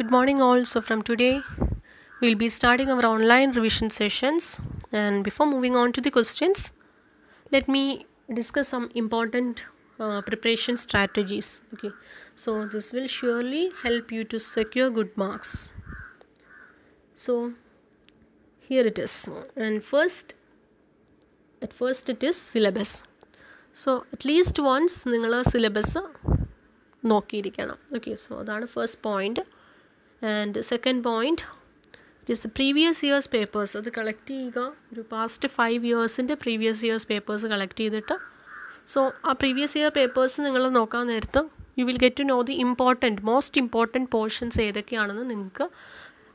good morning all so from today we'll be starting our online revision sessions and before moving on to the questions let me discuss some important uh, preparation strategies okay so this will surely help you to secure good marks so here it is and first at first it is syllabus so at least once നിങ്ങൾ syllabus നോക്കിയിരിക്കണം okay so അതാണ് first point and second point it's previous years papers അത് collect ചെയ്യുക ഒരു past five ഇയേഴ്സിൻ്റെ previous years papers collect ചെയ്തിട്ട് so ആ previous year papers നിങ്ങൾ നോക്കാൻ നേരത്ത് you will get to know the important most important portions ഏതൊക്കെയാണെന്ന് നിങ്ങൾക്ക്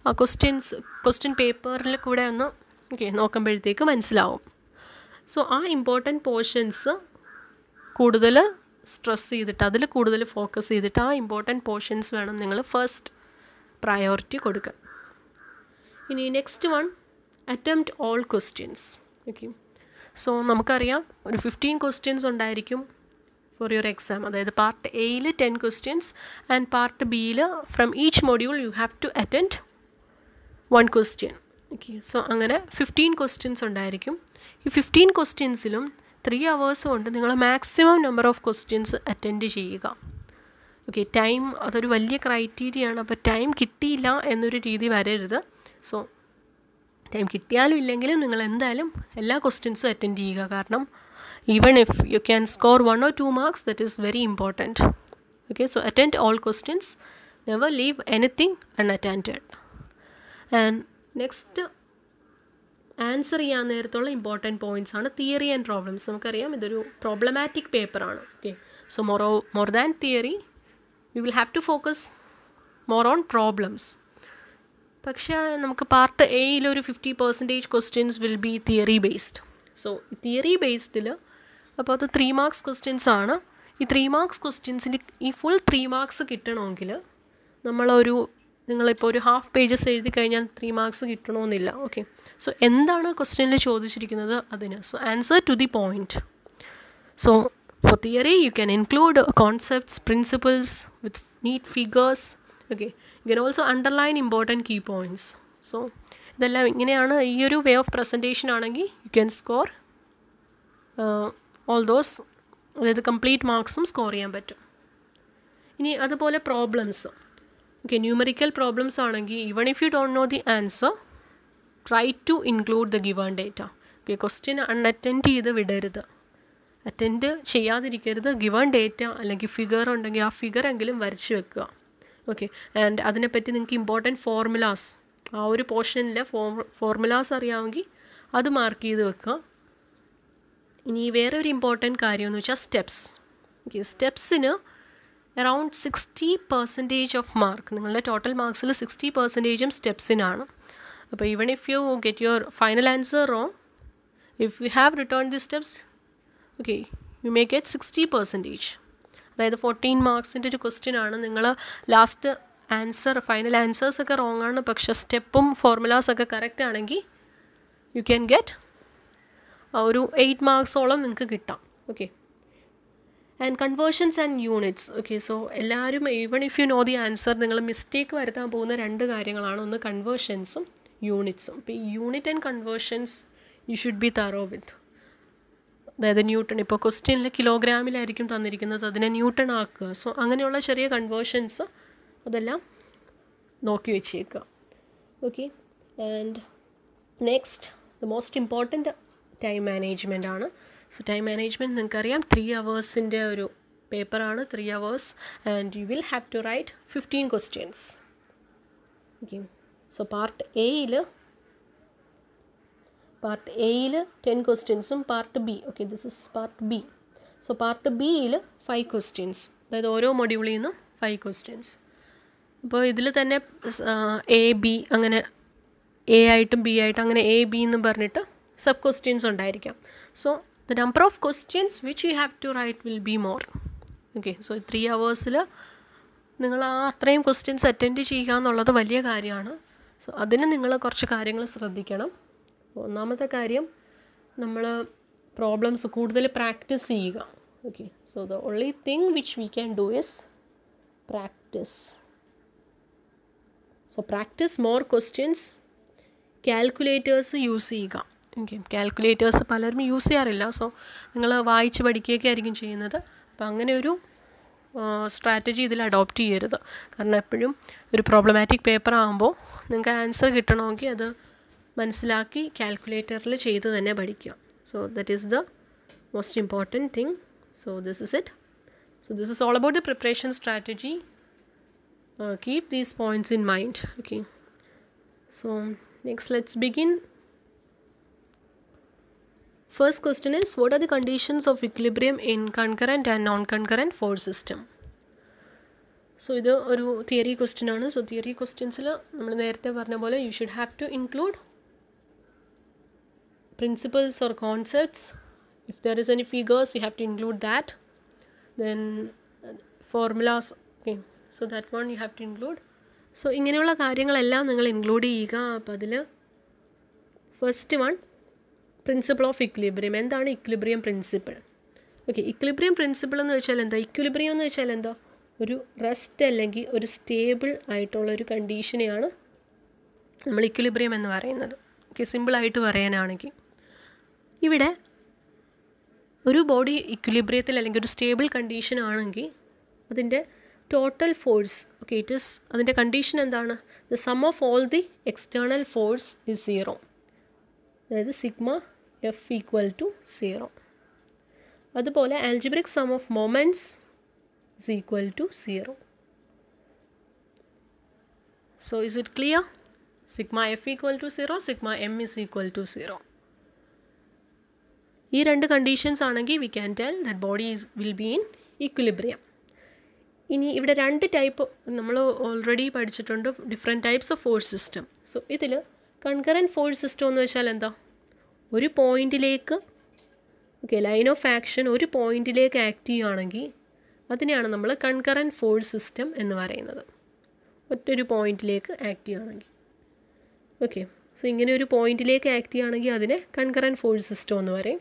ആ ക്വസ്റ്റ്യൻസ് ക്വസ്റ്റ്യൻ പേപ്പറിൽ കൂടെ ഒന്ന് ഓക്കെ നോക്കുമ്പോഴത്തേക്ക് മനസ്സിലാവും സോ ആ ഇമ്പോർട്ടൻറ്റ് പോർഷൻസ് കൂടുതൽ സ്ട്രെസ് ചെയ്തിട്ട് അതിൽ കൂടുതൽ ഫോക്കസ് ചെയ്തിട്ട് ആ ഇമ്പോർട്ടൻറ്റ് പോർഷൻസ് വേണം നിങ്ങൾ ഫസ്റ്റ് പ്രയോറിറ്റി കൊടുക്കുക ഇനി next one attempt all questions okay so നമുക്കറിയാം ഒരു ഫിഫ്റ്റീൻ ക്വസ്റ്റ്യൻസ് ഉണ്ടായിരിക്കും ഫോർ യുവർ എക്സാം അതായത് പാർട്ട് എയിൽ ടെൻ ക്വസ്റ്റ്യൻസ് ആൻഡ് പാർട്ട് ബിയിൽ from each module you have to attend one question okay so അങ്ങനെ ഫിഫ്റ്റീൻ ക്വസ്റ്റ്യൻസ് ഉണ്ടായിരിക്കും ഈ ഫിഫ്റ്റീൻ ക്വസ്റ്റ്യൻസിലും ത്രീ അവേഴ്സ് കൊണ്ട് നിങ്ങൾ maximum number of questions attend ചെയ്യുക ഓക്കെ ടൈം അതൊരു വലിയ ക്രൈറ്റീരിയയാണ് അപ്പോൾ ടൈം കിട്ടിയില്ല എന്നൊരു രീതി വരരുത് സോ ടൈം കിട്ടിയാലും ഇല്ലെങ്കിലും നിങ്ങൾ എന്തായാലും എല്ലാ ക്വസ്റ്റ്യൻസും അറ്റൻഡ് ചെയ്യുക കാരണം even if you can score one or two marks that is very important okay so attend all questions never leave anything unattend and next answer ചെയ്യാൻ നേരത്തുള്ള ഇമ്പോർട്ടൻറ്റ് പോയിൻറ്റ്സ് ആണ് തിയറി ആൻഡ് പ്രോബ്ലംസ് നമുക്കറിയാം ഇതൊരു problematic പേപ്പറാണ് okay so മൊറോ more than theory we will have to focus more on problems പക്ഷേ നമുക്ക് part എയിൽ ഒരു fifty percentage questions will be theory based so theory ബേസ്ഡിൽ അപ്പോൾ അത് ത്രീ മാർക്സ് ക്വസ്റ്റ്യൻസ് ആണ് ഈ ത്രീ മാർക്സ് ക്വസ്റ്റ്യൻസിൻ്റെ ഈ ഫുൾ ത്രീ മാർക്സ് കിട്ടണമെങ്കിൽ നമ്മളൊരു നിങ്ങളിപ്പോൾ ഒരു ഹാഫ് പേജസ് എഴുതി കഴിഞ്ഞാൽ ത്രീ മാർക്സ് കിട്ടണമെന്നില്ല ഓക്കെ സോ എന്താണ് ക്വസ്റ്റ്യനിൽ ചോദിച്ചിരിക്കുന്നത് അതിന് so answer to the point so for theory you can include concepts principles with neat figures okay you can also underline important key points so ഇതെല്ലാം ഇങ്ങനെയാണ് ഈ ഒരു വേ ഓഫ് പ്രസൻറ്റേഷൻ ആണെങ്കിൽ you can score all those അതായത് complete മാർക്സും score ചെയ്യാൻ പറ്റും ഇനി അതുപോലെ പ്രോബ്ലംസ് ഓക്കെ ന്യൂമറിക്കൽ പ്രോബ്ലംസ് ആണെങ്കിൽ even if you don't know the answer try to include the given data okay question unattend ചെയ്ത് വിടരുത് അറ്റൻഡ് ചെയ്യാതിരിക്കരുത് ഗിവൺ ഡേറ്റ അല്ലെങ്കിൽ ഫിഗർ ഉണ്ടെങ്കിൽ ആ ഫിഗർ എങ്കിലും വരച്ച് വെക്കുക ഓക്കെ ആൻഡ് അതിനെപ്പറ്റി നിങ്ങൾക്ക് ഇമ്പോർട്ടൻറ്റ് ഫോർമുലാസ് ആ ഒരു പോർഷനിലെ ഫോർമുലാസ് അറിയാമെങ്കിൽ അത് മാർക്ക് ചെയ്ത് വെക്കുക ഇനി വേറെ ഒരു ഇമ്പോർട്ടൻറ്റ് കാര്യമെന്ന് വെച്ചാൽ സ്റ്റെപ്സ് ഓക്കെ സ്റ്റെപ്സിന് around sixty percentage of mark നിങ്ങളുടെ ടോട്ടൽ മാർക്സിൽ സിക്സ്റ്റി പെർസെൻറ്റേജും സ്റ്റെപ്സിനാണ് അപ്പോൾ even if you get your final answer wrong if you have written the steps okay you may get sixty percentage അതായത് ഫോർട്ടീൻ മാർക്സിൻ്റെ ഒരു ക്വസ്റ്റ്യൻ ആണ് നിങ്ങൾ ലാസ്റ്റ് ആൻസർ ഫൈനൽ ആൻസേഴ്സ് ഒക്കെ റോങ് ആണ് പക്ഷേ സ്റ്റെപ്പും ഫോർമുലാസൊക്കെ കറക്റ്റ് ആണെങ്കിൽ യു ക്യാൻ ഗെറ്റ് ഒരു എയ്റ്റ് മാർക്സോളം നിങ്ങൾക്ക് കിട്ടാം okay and conversions and units okay so എല്ലാവരും even if you know the answer നിങ്ങൾ മിസ്റ്റേക്ക് വരുത്താൻ പോകുന്ന രണ്ട് കാര്യങ്ങളാണ് ഒന്ന് കൺവേർഷൻസും യൂണിറ്റ്സും അപ്പോൾ ഈ unit and conversions you should be thorough with അതായത് ന്യൂട്ടൺ ഇപ്പോൾ ക്വസ്റ്റ്യനിൽ കിലോഗ്രാമിലായിരിക്കും തന്നിരിക്കുന്നത് അതിനെ ന്യൂട്ടൺ ആക്കുക സോ അങ്ങനെയുള്ള ചെറിയ കൺവേർഷൻസ് അതെല്ലാം നോക്കി വെച്ചേക്കുക okay and next the most important time management ആണ് സോ ടൈം മാനേജ്മെൻറ്റ് നിങ്ങൾക്കറിയാം ത്രീ അവേഴ്സിൻ്റെ ഒരു പേപ്പറാണ് three hours and you will have to write fifteen questions okay so part എയിൽ പാർട്ട് എയിൽ ടെൻ ക്വസ്റ്റ്യൻസും part B okay this is part B so part ബിയിൽ five questions അതായത് ഓരോ മൊഡ്യൂളിൽ നിന്നും ഫൈവ് ക്വസ്റ്റ്യൻസ് അപ്പോൾ ഇതിൽ തന്നെ എ ബി അങ്ങനെ എ ആയിട്ടും ബി ആയിട്ടും അങ്ങനെ എ ബി എന്ന് പറഞ്ഞിട്ട് സബ് ക്വസ്റ്റ്യൻസ് ഉണ്ടായിരിക്കാം so the number of questions which you have to write will be more okay so three അവേഴ്സിൽ നിങ്ങൾ ആ അത്രയും ക്വസ്റ്റ്യൻസ് അറ്റൻഡ് ചെയ്യുക എന്നുള്ളത് വലിയ കാര്യമാണ് സോ അതിന് നിങ്ങൾ കുറച്ച് കാര്യങ്ങൾ ശ്രദ്ധിക്കണം ഒന്നാമത്തെ കാര്യം നമ്മൾ പ്രോബ്ലംസ് കൂടുതൽ പ്രാക്ടീസ് ചെയ്യുക okay so the only thing which we can do is practice so practice more questions calculators use ചെയ്യുക ഓക്കെ കാൽക്കുലേറ്റേഴ്സ് പലരും യൂസ് ചെയ്യാറില്ല സോ നിങ്ങൾ വായിച്ച് പഠിക്കുകയൊക്കെ ആയിരിക്കും ചെയ്യുന്നത് അപ്പോൾ അങ്ങനെ ഒരു സ്ട്രാറ്റജി ഇതിൽ അഡോപ്റ്റ് ചെയ്യരുത് കാരണം എപ്പോഴും ഒരു പ്രോബ്ലമാറ്റിക് പേപ്പർ ആകുമ്പോൾ നിങ്ങൾക്ക് ആൻസർ കിട്ടണമെങ്കിൽ അത് മനസ്സിലാക്കി കാൽക്കുലേറ്ററിൽ ചെയ്ത് തന്നെ പഠിക്കുക so that is the most important thing so this is it so this is all about the preparation strategy keep these points in mind okay so next let's begin first question is what are the conditions of equilibrium in concurrent and non concurrent force system so ഇത് ഒരു theory question ആണ് so theory ക്വസ്റ്റ്യൻസിൽ നമ്മൾ നേരത്തെ പറഞ്ഞ പോലെ you should have to include principles or concepts. If there is any figures, you have to include that. Then uh, formulas, okay. So that one you have to include. So ഇങ്ങനെയുള്ള കാര്യങ്ങളെല്ലാം നിങ്ങൾ include ചെയ്യുക അപ്പോൾ അതിൽ first one principle of equilibrium എന്താണ് equilibrium principle okay equilibrium principle എന്ന് വെച്ചാൽ എന്താ ഇക്വിലിബ്രിയം എന്ന് വെച്ചാൽ എന്താ ഒരു റെസ്റ്റ് അല്ലെങ്കിൽ ഒരു സ്റ്റേബിൾ ആയിട്ടുള്ള ഒരു കണ്ടീഷനെയാണ് നമ്മൾ ഇക്വിലിബ്രിയം എന്ന് പറയുന്നത് ഓക്കെ സിമ്പിളായിട്ട് പറയാനാണെങ്കിൽ ഇവിടെ ഒരു ബോഡി ഇക്വിലിബ്രിയത്തിൽ അല്ലെങ്കിൽ ഒരു സ്റ്റേബിൾ കണ്ടീഷൻ ആണെങ്കിൽ അതിൻ്റെ total force okay it is അതിൻ്റെ കണ്ടീഷൻ എന്താണ് the sum of all the external force is zero അതായത് sigma F equal to zero അതുപോലെ algebraic sum of moments is equal to zero so is it clear sigma F equal to zero sigma M is equal to zero ഈ രണ്ട് conditions ആണെങ്കിൽ we can tell that body is will be in equilibrium ഇനി ഇവിടെ രണ്ട് type നമ്മൾ already പഠിച്ചിട്ടുണ്ട് different types of force system so ഇതിൽ concurrent force system എന്ന് വെച്ചാൽ എന്താ ഒരു പോയിന്റിലേക്ക് ഓക്കെ ലൈൻ ഓഫ് ആക്ഷൻ ഒരു പോയിന്റിലേക്ക് ആക്ട് ചെയ്യുകയാണെങ്കിൽ അതിനെയാണ് നമ്മൾ കൺകറൻറ്റ് ഫോഴ്സ് സിസ്റ്റം എന്ന് പറയുന്നത് ഒറ്റൊരു പോയിന്റിലേക്ക് ആക്ട് ചെയ്യുകയാണെങ്കിൽ ഓക്കെ സോ ഇങ്ങനെ ഒരു പോയിന്റിലേക്ക് ആക്ട് ചെയ്യുകയാണെങ്കിൽ അതിനെ കൺകറൻറ്റ് ഫോഴ്സ് സിസ്റ്റം എന്ന് പറയും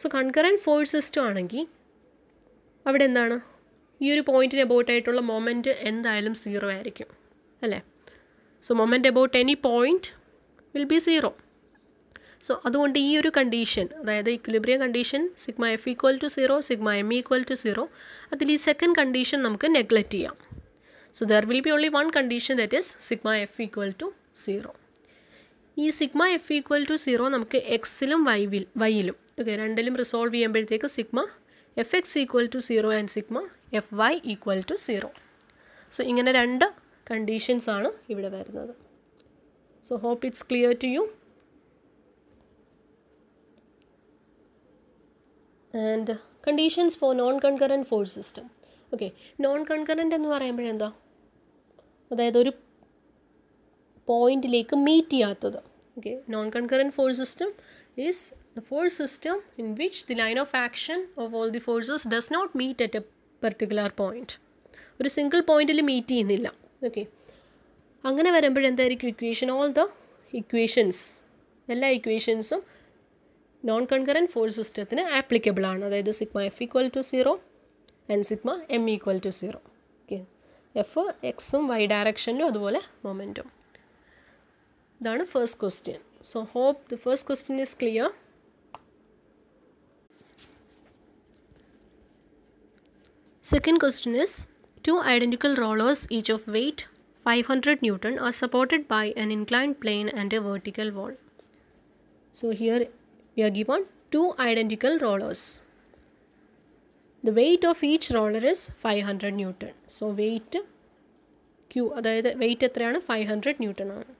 സോ കൺകറൻറ്റ് ഫോഴ്സ് സിസ്റ്റം ആണെങ്കിൽ അവിടെ എന്താണ് ഈ ഒരു പോയിന്റിന് അബൌട്ടായിട്ടുള്ള മൊമെൻറ്റ് എന്തായാലും സീറോ ആയിരിക്കും അല്ലേ so moment about any point will be zero so അതുകൊണ്ട് ഈ ഒരു കണ്ടീഷൻ അതായത് equilibrium condition sigma F equal to zero sigma M equal to zero അതിൽ ഈ സെക്കൻഡ് കണ്ടീഷൻ നമുക്ക് നെഗ്ലക്റ്റ് ചെയ്യാം so there will be only one condition that is sigma F equal to zero ഈ sigma F equal to zero നമുക്ക് എക്സിലും വൈവിൽ വൈയിലും okay രണ്ടിലും റിസോൾവ് ചെയ്യുമ്പോഴത്തേക്ക് sigma F X equal to zero and sigma F Y equal to zero so ഇങ്ങനെ രണ്ട് conditions ആണ് ഇവിടെ വരുന്നത് so hope it's clear to you and conditions for non concurrent force system okay non concurrent എന്ന് പറയുമ്പോഴെന്താ അതായത് ഒരു പോയിന്റിലേക്ക് മീറ്റ് ചെയ്യാത്തത് okay non concurrent force system is the force system in which the line of action of all the forces does not meet at a particular point ഒരു single പോയിന്റിൽ meet ചെയ്യുന്നില്ല okay അങ്ങനെ വരുമ്പോഴെന്തായിരിക്കും ഇക്വേഷൻ ഓൾ ദ ഇക്വേഷൻസ് എല്ലാ ഇക്വേഷൻസും non concurrent force സിസ്റ്റത്തിന് applicable ആണ് അതായത് sigma F equal to zero and sigma M equal to zero okay F എക്സും വൈ ഡയറക്ഷനിലും അതുപോലെ മൊമെൻറ്റും ഇതാണ് first question so hope the first question is clear Second question is, two identical rollers each of weight 500 Newton are supported by an inclined plane and a vertical wall. So here we are given two identical rollers. The weight of each roller is 500 Newton. So weight Q അതായത് weight എത്രയാണ് are hundred newton ആണ്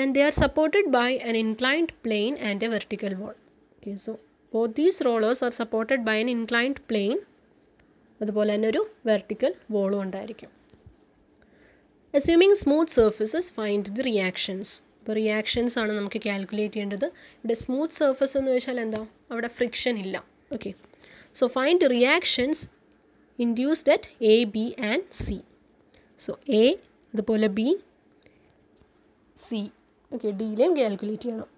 and they are supported by an inclined plane and a vertical അപ്പോൾ these rollers are supported by an inclined plane അതുപോലെ തന്നെ ഒരു vertical വോളും ഉണ്ടായിരിക്കും assuming smooth surfaces find the reactions ഇപ്പോൾ റിയാക്ഷൻസ് ആണ് നമുക്ക് കാൽക്കുലേറ്റ് ചെയ്യേണ്ടത് ഇവിടെ സ്മൂത്ത് സർഫസ് എന്ന് വെച്ചാൽ എന്താ അവിടെ ഫ്രിക്ഷൻ ഇല്ല okay so find reactions induced at A B and C so A അതുപോലെ ബി സി ഓക്കെ ഡിയിലേയും കാൽക്കുലേറ്റ് ചെയ്യണം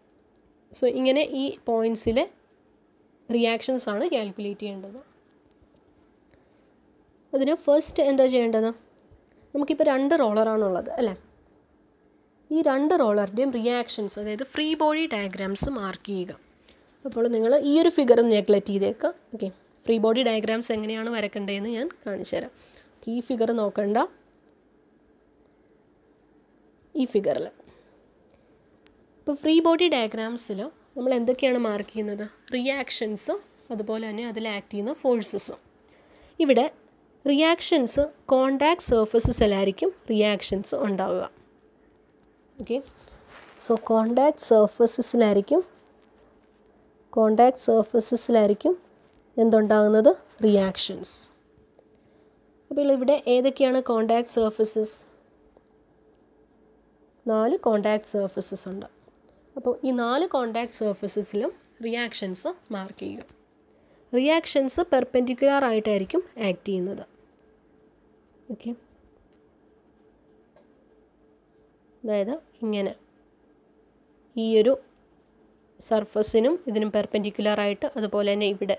സോ ഇങ്ങനെ ഈ പോയിൻസിലെ റിയാക്ഷൻസ് ആണ് കാൽക്കുലേറ്റ് ചെയ്യേണ്ടത് അതിന് ഫസ്റ്റ് എന്താ ചെയ്യേണ്ടത് നമുക്കിപ്പോൾ രണ്ട് റോളറാണുള്ളത് അല്ലേ ഈ രണ്ട് റോളറുടെയും റിയാക്ഷൻസ് അതായത് ഫ്രീ ബോഡി ഡയഗ്രാംസ് മാർക്ക് ചെയ്യുക അപ്പോൾ നിങ്ങൾ ഈ ഒരു ഫിഗർ നെഗ്ലക്റ്റ് ചെയ്തേക്കാം ഓക്കെ ഫ്രീ ബോഡി ഡയഗ്രാംസ് എങ്ങനെയാണ് വരക്കേണ്ടതെന്ന് ഞാൻ കാണിച്ചു തരാം ഈ ഫിഗർ നോക്കണ്ട ഈ ഫിഗറിൽ ഇപ്പോൾ ഫ്രീ ബോഡി ഡയഗ്രാംസിൽ നമ്മൾ എന്തൊക്കെയാണ് മാർക്ക് ചെയ്യുന്നത് റിയാക്ഷൻസും അതുപോലെ തന്നെ അതിൽ ആക്ട് ചെയ്യുന്ന ഫോഴ്സസും ഇവിടെ റിയാക്ഷൻസ് കോണ്ടാക്ട് സർഫസസിലായിരിക്കും റിയാക്ഷൻസ് ഉണ്ടാവുക ഓക്കെ സോ കോണ്ടാക്ട് സർഫസസിലായിരിക്കും കോണ്ടാക്ട് സർഫസസിലായിരിക്കും എന്തുണ്ടാകുന്നത് റിയാക്ഷൻസ് അപ്പോൾ ഇവിടെ ഏതൊക്കെയാണ് കോണ്ടാക്ട് സർഫസസ് നാല് കോണ്ടാക്ട് സർഫസസ് ഉണ്ട് അപ്പോൾ ഈ നാല് കോണ്ടാക്ട് സർഫസസിലും റിയാക്ഷൻസ് മാർക്ക് ചെയ്യുക റിയാക്ഷൻസ് പെർപെൻഡിക്കുലർ ആയിട്ടായിരിക്കും ആക്ട് ചെയ്യുന്നത് ഓക്കെ അതായത് ഇങ്ങനെ ഈ ഒരു സർഫസിനും ഇതിനും ആയിട്ട് അതുപോലെ തന്നെ ഇവിടെ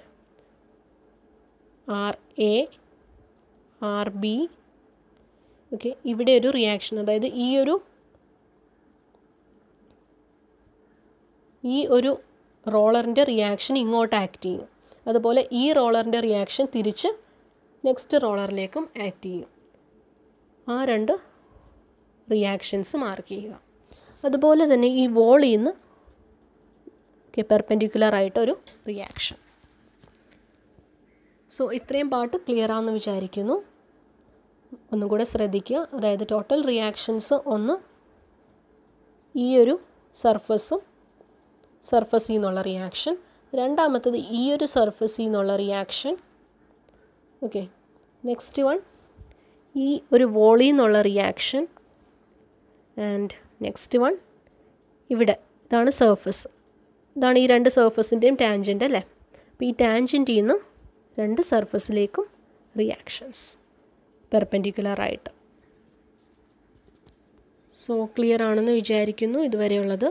R A R B okay ഇവിടെ ഒരു റിയാക്ഷൻ അതായത് ഈ ഒരു ഈ ഒരു റോളറിൻ്റെ റിയാക്ഷൻ ഇങ്ങോട്ട് ആക്ട് ചെയ്യും അതുപോലെ ഈ റോളറിൻ്റെ റിയാക്ഷൻ തിരിച്ച് നെക്സ്റ്റ് റോളറിലേക്കും ആക്ട് ചെയ്യും ആ രണ്ട് റിയാക്ഷൻസ് മാർക്ക് ചെയ്യുക അതുപോലെ തന്നെ ഈ വോളിൽ നിന്ന് പെർപെൻഡിക്കുലറായിട്ടൊരു റിയാക്ഷൻ സോ ഇത്രയും പാട്ട് ക്ലിയർ ആണെന്ന് വിചാരിക്കുന്നു ഒന്നും കൂടെ ശ്രദ്ധിക്കുക അതായത് ടോട്ടൽ റിയാക്ഷൻസ് ഒന്ന് ഈ ഒരു സർഫസും സർഫസിൽ നിന്നുള്ള റിയാക്ഷൻ രണ്ടാമത്തത് ഈ ഒരു സർഫസിൽ നിന്നുള്ള റിയാക്ഷൻ ഓക്കെ നെക്സ്റ്റ് വൺ ഈ ഒരു വോളിയിൽ നിന്നുള്ള റിയാക്ഷൻ ആൻഡ് നെക്സ്റ്റ് വൺ ഇവിടെ ഇതാണ് സർഫസ് ഇതാണ് ഈ രണ്ട് സർഫസിൻ്റെയും ടാൻജൻ്റ് അല്ലേ അപ്പോൾ ഈ ടാൻജൻറ്റിൽ നിന്ന് രണ്ട് സർഫസിലേക്കും റിയാക്ഷൻസ് ആയിട്ട് സോ ക്ലിയർ ആണെന്ന് വിചാരിക്കുന്നു ഇതുവരെയുള്ളത്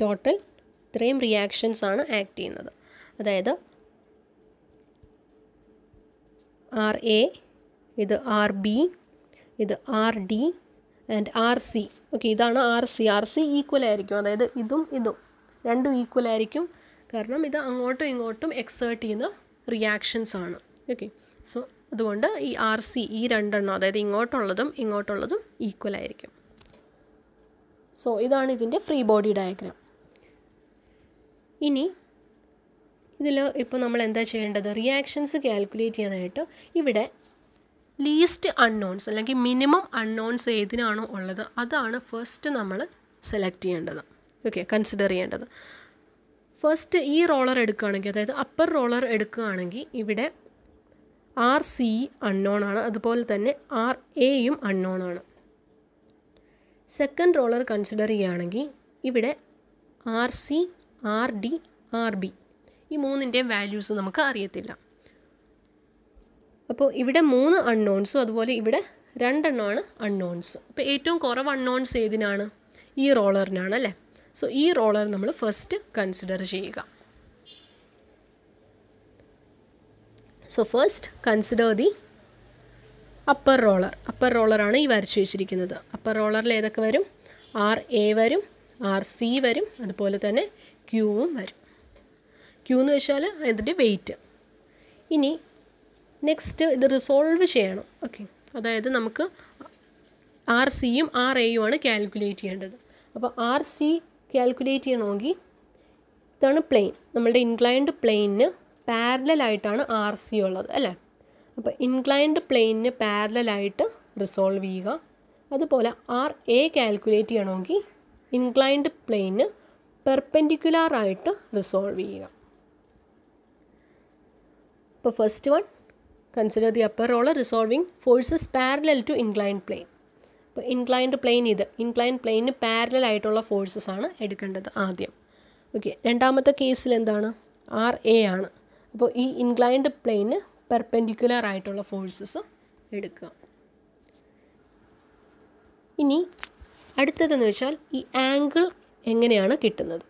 ടോട്ടൽ ഇത്രയും റിയാക്ഷൻസ് ആണ് ആക്ട് ചെയ്യുന്നത് അതായത് ആർ എ ഇത് ആർ ബി ഇത് R D and R C okay ഇതാണ് R C R C equal ആയിരിക്കും അതായത് ഇതും ഇതും രണ്ടും ഈക്വൽ ആയിരിക്കും കാരണം ഇത് അങ്ങോട്ടും ഇങ്ങോട്ടും എക്സേർട്ട് ചെയ്യുന്ന റിയാക്ഷൻസ് ആണ് ഓക്കെ സോ അതുകൊണ്ട് ഈ ആർ സി ഈ രണ്ടെണ്ണം അതായത് ഇങ്ങോട്ടുള്ളതും ഇങ്ങോട്ടുള്ളതും ഈക്വൽ ആയിരിക്കും സോ ഇതാണ് ഇതിൻ്റെ ഫ്രീ ബോഡി ഡയഗ്രാം ഇനി ഇതിൽ ഇപ്പോൾ നമ്മൾ എന്താ ചെയ്യേണ്ടത് റിയാക്ഷൻസ് കാൽക്കുലേറ്റ് ചെയ്യാനായിട്ട് ഇവിടെ ലീസ്റ്റ് അൺനോൺസ് അല്ലെങ്കിൽ മിനിമം അൺനോൺസ് ഏതിനാണോ ഉള്ളത് അതാണ് ഫസ്റ്റ് നമ്മൾ സെലക്ട് ചെയ്യേണ്ടത് ഓക്കെ കൺസിഡർ ചെയ്യേണ്ടത് ഫസ്റ്റ് ഈ റോളർ എടുക്കുകയാണെങ്കിൽ അതായത് അപ്പർ റോളർ എടുക്കുകയാണെങ്കിൽ ഇവിടെ ആർ സി അൺനോൺ ആണ് അതുപോലെ തന്നെ ആർ എയും അൺനോൺ ആണ് സെക്കൻഡ് റോളർ കൺസിഡർ ചെയ്യുകയാണെങ്കിൽ ഇവിടെ R C R D R B ഈ മൂന്നിൻ്റെയും വാല്യൂസ് നമുക്ക് അറിയത്തില്ല അപ്പോൾ ഇവിടെ മൂന്ന് അൺനോൺസും അതുപോലെ ഇവിടെ രണ്ടെണ്ണമാണ് അൺനോൺസ് അപ്പോൾ ഏറ്റവും കുറവ് അൺനോൺസ് ഏതിനാണ് ഈ റോളറിനാണ് അല്ലേ സോ ഈ റോളർ നമ്മൾ ഫസ്റ്റ് കൺസിഡർ ചെയ്യുക so first consider the upper roller upper റോളറാണ് ഈ വരച്ചു വെച്ചിരിക്കുന്നത് അപ്പർ റോളറിൽ ഏതൊക്കെ വരും ആർ എ വരും ആർ സി വരും അതുപോലെ തന്നെ ക്യൂവും വരും ക്യൂ എന്ന് വെച്ചാൽ അതിൻ്റെ വെയിറ്റ് ഇനി നെക്സ്റ്റ് ഇത് റിസോൾവ് ചെയ്യണം ഓക്കെ അതായത് നമുക്ക് ആർ സിയും ആർ എയും ആണ് കാൽക്കുലേറ്റ് ചെയ്യേണ്ടത് അപ്പോൾ ആർ സി കാൽക്കുലേറ്റ് ചെയ്യണമെങ്കിൽ ഇതാണ് പ്ലെയിൻ നമ്മളുടെ ഇൻക്ലൈൻഡ് പ്ലെയിന് പാരലായിട്ടാണ് ആർ സി ഉള്ളത് അല്ലേ അപ്പോൾ ഇൻക്ലൈൻഡ് പ്ലെയിന് പാരലായിട്ട് റിസോൾവ് ചെയ്യുക അതുപോലെ ആർ എ കാൽക്കുലേറ്റ് ചെയ്യണമെങ്കിൽ ഇൻക്ലൈൻഡ് പ്ലെയിന് ആയിട്ട് റിസോൾവ് ചെയ്യുക അപ്പോൾ first one consider the upper roller resolving forces parallel to inclined plane അപ്പോൾ ഇൻക്ലൈൻഡ് പ്ലെയിൻ ഇത് ഇൻക്ലൈൻഡ് പ്ലെയിന് പാരലൽ ആയിട്ടുള്ള ഫോഴ്സസ് ആണ് എടുക്കേണ്ടത് ആദ്യം ഓക്കെ രണ്ടാമത്തെ കേസിൽ എന്താണ് ആർ എ ആണ് അപ്പോൾ ഈ ഇൻക്ലൈൻഡ് പ്ലെയിന് പെർപെൻഡിക്കുലർ ആയിട്ടുള്ള ഫോഴ്സസ് എടുക്കുക ഇനി അടുത്തതെന്ന് വെച്ചാൽ ഈ ആംഗിൾ എങ്ങനെയാണ് കിട്ടുന്നത്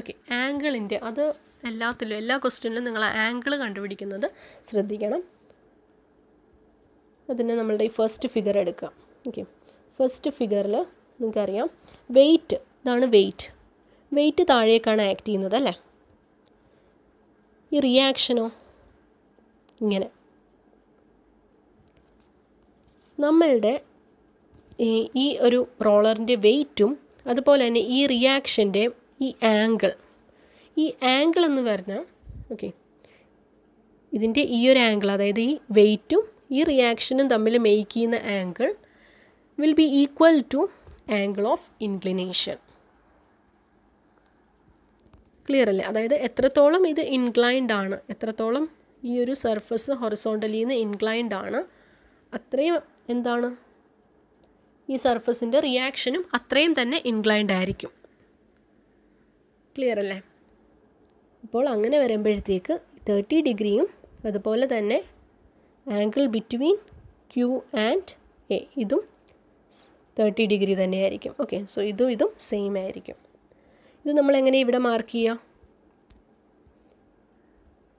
ഓക്കെ ആംഗിളിൻ്റെ അത് എല്ലാത്തിലും എല്ലാ ക്വസ്റ്റ്യനിലും നിങ്ങൾ ആംഗിൾ കണ്ടുപിടിക്കുന്നത് ശ്രദ്ധിക്കണം അതിന് നമ്മളുടെ ഈ ഫസ്റ്റ് ഫിഗർ എടുക്കുക ഓക്കെ ഫസ്റ്റ് ഫിഗറിൽ നിങ്ങൾക്കറിയാം വെയിറ്റ് ഇതാണ് വെയിറ്റ് വെയിറ്റ് താഴേക്കാണ് ആക്ട് ചെയ്യുന്നത് അല്ലേ ഈ റിയാക്ഷനോ ഇങ്ങനെ നമ്മളുടെ ഈ ഒരു റോളറിൻ്റെ വെയിറ്റും അതുപോലെ തന്നെ ഈ റിയാക്ഷൻ്റെ ഈ ആംഗിൾ ഈ ആംഗിൾ എന്ന് പറഞ്ഞാൽ ഓക്കെ ഇതിൻ്റെ ഈ ഒരു ആംഗിൾ അതായത് ഈ വെയിറ്റും ഈ റിയാക്ഷനും തമ്മിൽ മെയ്ക്ക് ചെയ്യുന്ന angle will be equal to angle of inclination clear അല്ലേ അതായത് എത്രത്തോളം ഇത് ഇൻക്ലൈൻഡ് ആണ് എത്രത്തോളം ഈ ഒരു സർഫസ് ഹൊറസോണ്ടലിന്ന് ഇൻക്ലൈൻഡ് ആണ് അത്രയും എന്താണ് ഈ സർഫസിൻ്റെ റിയാക്ഷനും അത്രയും തന്നെ ഇൻക്ലൈൻഡ് ആയിരിക്കും ക്ലിയർ അല്ലേ അപ്പോൾ അങ്ങനെ വരുമ്പോഴത്തേക്ക് തേർട്ടി ഡിഗ്രിയും അതുപോലെ തന്നെ angle between Q and A ഇതും തേർട്ടി ഡിഗ്രി തന്നെയായിരിക്കും ഓക്കെ സോ ഇതും ഇതും സെയിം ആയിരിക്കും ഇത് നമ്മൾ എങ്ങനെ ഇവിടെ മാർക്ക് ചെയ്യുക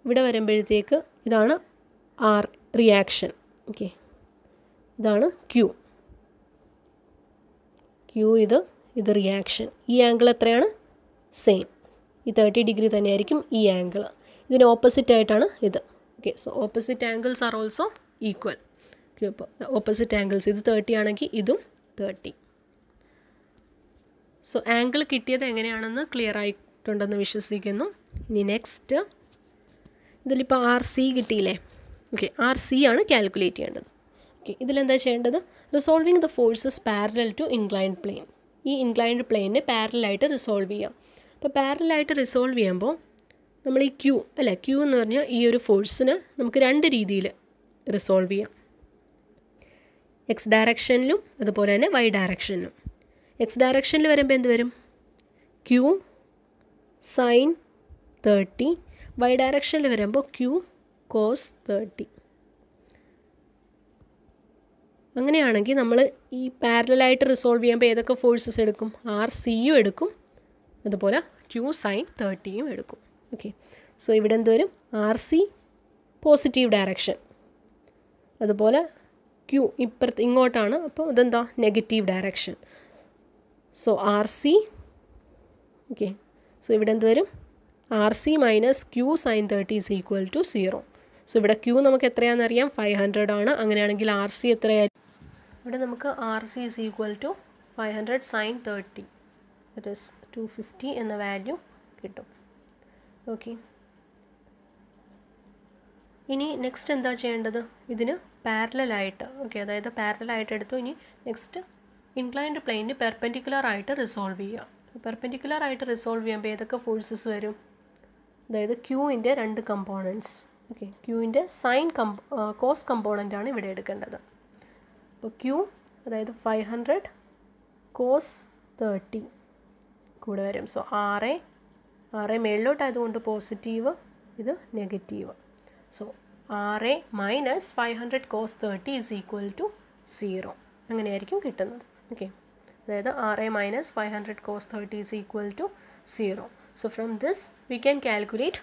ഇവിടെ വരുമ്പോഴത്തേക്ക് ഇതാണ് ആർ റിയാക്ഷൻ ഓക്കെ ഇതാണ് ക്യൂ ക്യൂ ഇത് ഇത് റിയാക്ഷൻ ഈ ആംഗിൾ എത്രയാണ് സെയിം ഈ തേർട്ടി ഡിഗ്രി തന്നെയായിരിക്കും ഈ ആംഗിൾ ഇതിന് ഓപ്പോസിറ്റ് ആയിട്ടാണ് ഇത് okay so opposite angles are also equal അപ്പോൾ ഓപ്പോസിറ്റ് ആംഗിൾസ് ഇത് തേർട്ടി ആണെങ്കിൽ ഇതും തേർട്ടി സോ ആംഗിൾ കിട്ടിയത് എങ്ങനെയാണെന്ന് ക്ലിയർ ആയിട്ടുണ്ടെന്ന് വിശ്വസിക്കുന്നു ഇനി നെക്സ്റ്റ് ഇതിലിപ്പോൾ ആർ സി കിട്ടിയില്ലേ ഓക്കെ ആർ സി ആണ് കാൽക്കുലേറ്റ് ചെയ്യേണ്ടത് ഓക്കെ ഇതിലെന്താ ചെയ്യേണ്ടത് resolving the forces parallel to inclined plane ഈ ഇൻക്ലൈൻഡ് പ്ലെയിനെ പാരലായിട്ട് റിസോൾവ് ചെയ്യാം അപ്പോൾ പാരലായിട്ട് റിസോൾവ് ചെയ്യുമ്പോൾ നമ്മൾ ഈ ക്യൂ അല്ല ക്യൂ എന്ന് പറഞ്ഞാൽ ഈ ഒരു ഫോഴ്സിന് നമുക്ക് രണ്ട് രീതിയിൽ റിസോൾവ് ചെയ്യാം എക്സ് ഡയറക്ഷനിലും അതുപോലെ തന്നെ വൈ ഡയറക്ഷനിലും എക്സ് ഡയറക്ഷനിൽ വരുമ്പോൾ എന്ത് വരും ക്യൂ സൈൻ തേർട്ടി വൈ ഡയറക്ഷനിൽ വരുമ്പോൾ ക്യൂ കോസ് തേർട്ടി അങ്ങനെയാണെങ്കിൽ നമ്മൾ ഈ പാരലായിട്ട് റിസോൾവ് ചെയ്യുമ്പോൾ ഏതൊക്കെ ഫോഴ്സസ് എടുക്കും ആർ സിയും എടുക്കും അതുപോലെ ക്യു സൈൻ തേർട്ടിയും എടുക്കും ഓക്കെ സോ ഇവിടെ എന്ത് വരും ആർ സി പോസിറ്റീവ് ഡയറക്ഷൻ അതുപോലെ ക്യൂ ഇപ്പുറത്ത് ഇങ്ങോട്ടാണ് അപ്പോൾ അതെന്താ negative direction so R C okay so ഇവിടെ എന്ത് വരും R C minus Q sine thirty is equal to zero so ഇവിടെ ക്യൂ നമുക്ക് എത്രയാണെന്ന് അറിയാം ഫൈവ് ഹൺഡ്രഡ് ആണ് അങ്ങനെയാണെങ്കിൽ ആർ സി എത്രയായിരിക്കും ഇവിടെ നമുക്ക് R C is equal to five hundred sine thirty that is two fifty എന്ന വാല്യൂ കിട്ടും ഓക്കെ ഇനി നെക്സ്റ്റ് എന്താ ചെയ്യേണ്ടത് ഇതിന് പാരലായിട്ട് ഓക്കെ അതായത് പാരലായിട്ട് എടുത്തു ഇനി നെക്സ്റ്റ് ഇൻക്ലൈൻഡ് പ്ലെയിന് പെർപെൻഡിക്കുലർ ആയിട്ട് റിസോൾവ് ചെയ്യുക പെർപെൻഡിക്കുലർ ആയിട്ട് റിസോൾവ് ചെയ്യുമ്പോൾ ഏതൊക്കെ ഫോഴ്സസ് വരും അതായത് ക്യൂവിൻ്റെ രണ്ട് കമ്പോണൻസ് ഓക്കെ ക്യൂവിൻ്റെ സൈൻ കമ്പ കോസ് കമ്പോണൻ്റ് ആണ് ഇവിടെ എടുക്കേണ്ടത് അപ്പോൾ ക്യൂ അതായത് ഫൈവ് ഹൺഡ്രഡ് കോസ് തേർട്ടി കൂടെ വരും സോ ആറ് ആറ് മേളിലോട്ടായതുകൊണ്ട് പോസിറ്റീവ് ഇത് negative so R minus five hundred cos thirty is equal to zero അങ്ങനെയായിരിക്കും കിട്ടുന്നത് ഓക്കെ അതായത് R minus five hundred cos thirty is equal to zero so from this we can calculate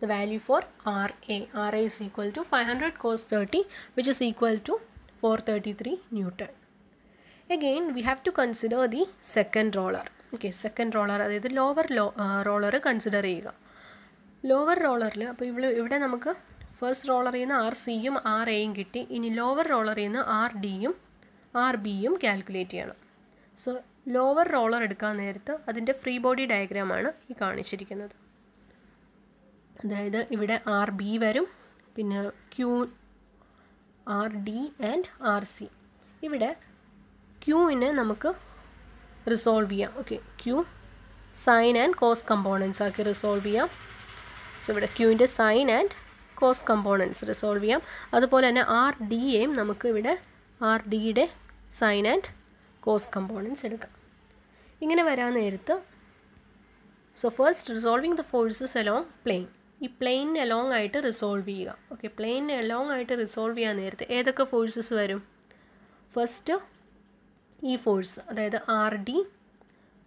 the value for RA. RA is equal to 500 cos 30 which is equal to 433 Newton. Again we have to consider the second roller. Okay second roller അതായത് lower low roller consider ചെയ്യുക lower റോളറിൽ അപ്പോൾ ഇവിടെ ഇവിടെ നമുക്ക് first റോളറിൽ നിന്ന് R സിയും R എയും കിട്ടി ഇനി ലോവർ റോളറിൽ നിന്ന് ആർ ഡിയും ആർ ബിയും കാൽക്കുലേറ്റ് ചെയ്യണം സോ ലോവർ റോളർ എടുക്കാൻ നേരത്ത് അതിൻ്റെ ഫ്രീ ബോഡി ഡയഗ്രാമാണ് ഈ കാണിച്ചിരിക്കുന്നത് അതായത് ഇവിടെ ആർ ബി വരും പിന്നെ Q R D and R C ഇവിടെ ക്യൂവിനെ നമുക്ക് റിസോൾവ് ചെയ്യാം okay Q sine and cos components ആക്കി റിസോൾവ് ചെയ്യാം സോ ഇവിടെ ക്യൂവിൻ്റെ sine and cos components resolve ചെയ്യാം അതുപോലെ തന്നെ ആർ ഡിയെയും നമുക്ക് ഇവിടെ ആർ ഡിയുടെ സൈൻ ആൻഡ് കോസ് കമ്പോണൻസ് എടുക്കാം ഇങ്ങനെ വരാൻ നേരത്ത് so first resolving the forces along plane ഈ പ്ലെയിനിന് എലോങ് ആയിട്ട് റിസോൾവ് ചെയ്യുക ഓക്കെ പ്ലെയിനിന് എലോങ് ആയിട്ട് റിസോൾവ് ചെയ്യാൻ നേരത്തെ ഏതൊക്കെ ഫോഴ്സസ് വരും ഫസ്റ്റ് ഈ ഫോഴ്സ് അതായത് ആർ ഡി